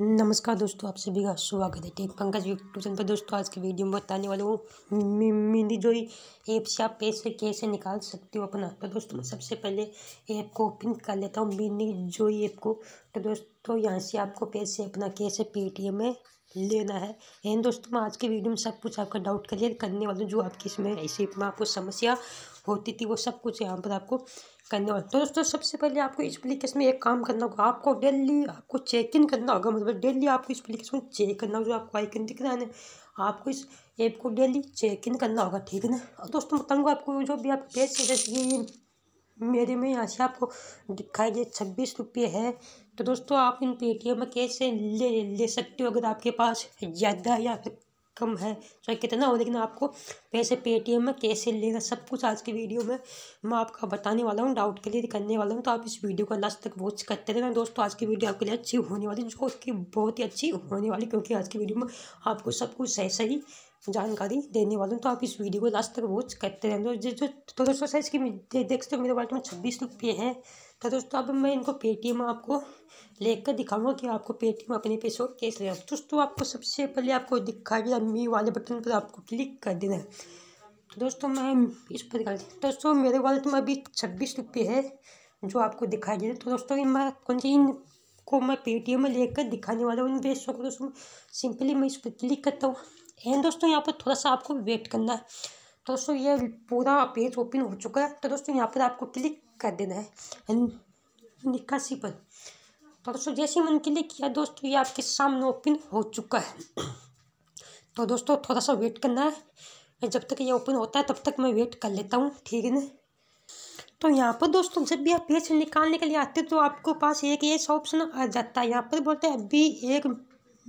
नमस्कार दोस्तों आप सभी का स्वागत है टेक पंकज यूट्यूब चैनल पर दोस्तों आज की वीडियो में बताने वाले हूँ मिनी जोई ऐप से आप पैसे कैसे निकाल सकते हो अपना तो दोस्तों मैं सबसे पहले ऐप को ओपन कर लेता हूँ मिनी जोई ऐप को तो दोस्तों यहाँ से आपको पैसे अपना कैसे पेटीएम में लेना है एंड दोस्तों मैं आज की वीडियो में सब कुछ आपका डाउट क्लियर करने वाला हूँ जो आपकी इसमें ऐसी आपको समस्या होती थी वो सब कुछ यहाँ पर आपको करने वाले तो दोस्तों सबसे पहले आपको इस एप्लीकेशन में एक काम करना होगा आपको डेली आपको चेक इन करना होगा मतलब डेली आपको इस एप्लीकेशन में चेक करना होगा जो आपको आइकन दिख रहा है ना आपको इस ऐप को डेली चेक इन करना होगा ठीक है ना और दोस्तों बताऊँगा आपको जो भी आप पेज है जैसे कि मेरे में यहाँ से आपको दिखाई दे छब्बीस रुपये है तो दोस्तों आप इन पेटीएम में कैसे ले ले सकते हो अगर आपके पास ज़्यादा या फिर कम है चाहे कितना हो लेकिन आपको पैसे पेटीएम में कैसे लेगा सब कुछ आज की वीडियो में मैं आपका बताने वाला हूँ डाउट क्लियर करने वाला हूँ तो आप इस वीडियो को लास्ट तक वॉच करते रहना दोस्तों आज की वीडियो आपके लिए अच्छी होने वाली जो कि बहुत ही अच्छी होने वाली क्योंकि आज की वीडियो में आपको सब कुछ सही ही जानकारी देने वाला हूँ तो आप इस वीडियो को लास्ट तक वॉच करते रहें जो जो दोस्तों साइज की हो मेरे वाले में छब्बीस रुपये हैं तो दोस्तों अब मैं इनको पेटीएम आपको लेकर दिखाऊंगा कि आपको पेटीएम अपने पे शो कैसे लेना दोस्तों आपको सबसे पहले आपको दिखाएगा मी वाले बटन पर आपको क्लिक कर देना है तो दोस्तों मैं इस पर दिखा दोस्तों मेरे वाले में अभी छब्बीस रुपये है जो आपको दिखाई दे तो दोस्तों मैं कौन सी इनको मैं पेटीएम में लेकर दिखाने वाला हूँ इन बेसों को दोस्तों सिंपली मैं इस पर क्लिक करता हूँ एंड दोस्तों यहाँ पर थोड़ा सा आपको वेट करना है दोस्तों ये पूरा पेज ओपन हो चुका है तो दोस्तों यहाँ पर आपको क्लिक कर देना है निकासी पर तो दोस्तों जैसे मैंने क्लिक किया दोस्तों ये आपके सामने ओपन हो चुका है तो दोस्तों थोड़ा सा वेट करना है जब तक ये ओपन होता है तब तक मैं वेट कर लेता हूँ ठीक है ना तो यहाँ पर दोस्तों जब भी आप पेज निकालने के लिए आते हो तो आपको पास एक ऐसा ऑप्शन आ जाता है यहाँ पर बोलते हैं अभी एक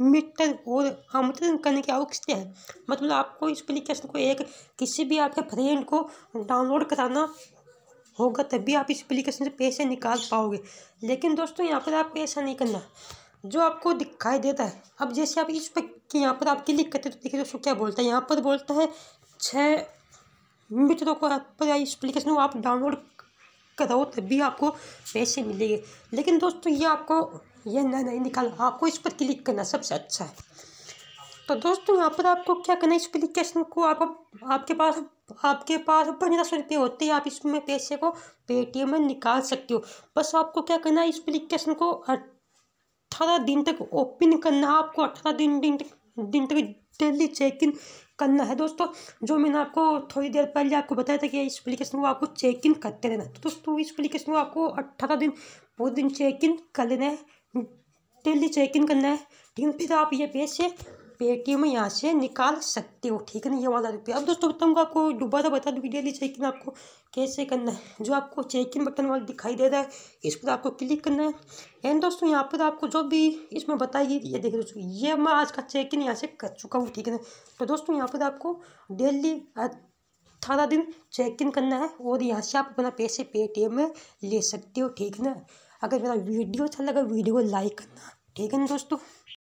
मिट्टर और आमंत्रण करने की आवश्यकता है मतलब आपको इस एप्लीकेशन को एक किसी भी आपके फ्रेंड को डाउनलोड कराना होगा तभी आप इस एप्लीकेशन से पैसे निकाल पाओगे लेकिन दोस्तों यहाँ पर आपको ऐसा नहीं करना जो आपको दिखाई देता है अब जैसे आप इस पर यहाँ पर आप क्लिक करते तो देखिए दोस्तों क्या बोलता है यहाँ पर बोलता है छः मित्रों को पर इस एप्लीकेशन को आप डाउनलोड कराओ तभी आपको पैसे मिलेंगे लेकिन दोस्तों ये आपको ये ना नहीं निकालो आपको हाँ, इस पर क्लिक करना सबसे अच्छा है तो दोस्तों यहाँ पर आपको क्या करना है इस एप्लीकेशन को आप आपके पास आपके पास पंद्रह सौ रुपये होते हैं आप इसमें पैसे को पेटीएम में निकाल सकते हो बस आपको क्या करना है इस एप्लीकेशन को अठारह दिन तक ओपन करना है आपको अठारह दिन दिन तक दिन तक डेली चेक इन करना है दोस्तों जो मैंने आपको थोड़ी देर पहले आपको बताया था कि इस एप्लीकेशन को आपको चेक इन करते रहना तो दोस्तों इस एप्लीकेशन को आपको अट्ठारह दिन पूरे दिन चेक इन कर लेना है डेली चेक इन करना है ठीक है फिर आप ये पैसे पेटीएम यहाँ से निकाल सकते हो ठीक है ना ये वाला रुपया अब दोस्तों बताऊँगा आपको दोबारा तो बता दूँ डेली चेक इन आपको कैसे करना है जो आपको चेक इन बटन वाला दिखाई दे रहा है इस पर आपको क्लिक करना है एंड दोस्तों यहाँ पर आपको जो भी इसमें बताइए ये देखिए दोस्तों ये मैं आज का चेक इन यहाँ से कर चुका हूँ ठीक है ना तो दोस्तों यहाँ पर आपको डेली अठारह दिन चेक इन करना है और यहाँ से आप अपना पैसे पेटीएम में ले सकते हो ठीक है ना अगर मेरा वीडियो अच्छा लगा वीडियो को लाइक करना ठीक है ना दोस्तों